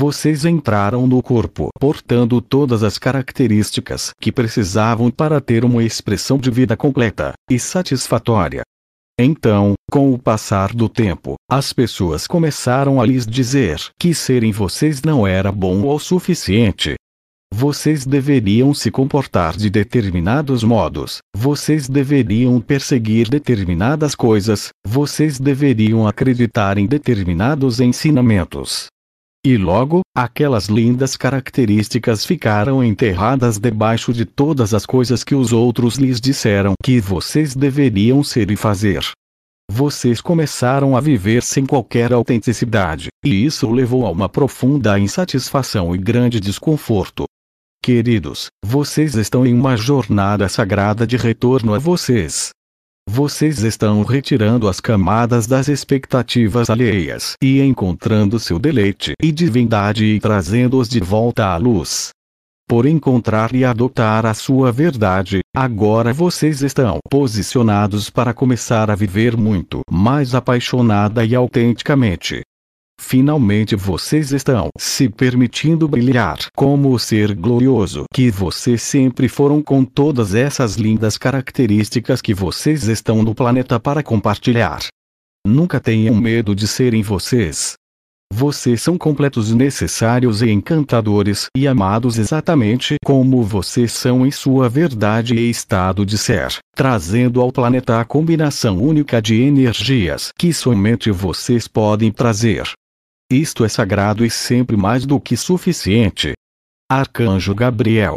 Vocês entraram no corpo portando todas as características que precisavam para ter uma expressão de vida completa e satisfatória. Então, com o passar do tempo, as pessoas começaram a lhes dizer que serem vocês não era bom o suficiente, vocês deveriam se comportar de determinados modos, vocês deveriam perseguir determinadas coisas, vocês deveriam acreditar em determinados ensinamentos, e logo, aquelas lindas características ficaram enterradas debaixo de todas as coisas que os outros lhes disseram que vocês deveriam ser e fazer. Vocês começaram a viver sem qualquer autenticidade, e isso levou a uma profunda insatisfação e grande desconforto. Queridos, vocês estão em uma jornada sagrada de retorno a vocês. Vocês estão retirando as camadas das expectativas alheias e encontrando seu deleite e divindade e trazendo-os de volta à luz. Por encontrar e adotar a sua verdade, agora vocês estão posicionados para começar a viver muito mais apaixonada e autenticamente. Finalmente vocês estão se permitindo brilhar como o ser glorioso que vocês sempre foram com todas essas lindas características que vocês estão no planeta para compartilhar. Nunca tenham medo de serem vocês. Vocês são completos, necessários e encantadores e amados exatamente como vocês são em sua verdade e estado de ser, trazendo ao planeta a combinação única de energias que somente vocês podem trazer. Isto é sagrado e sempre mais do que suficiente. Arcanjo Gabriel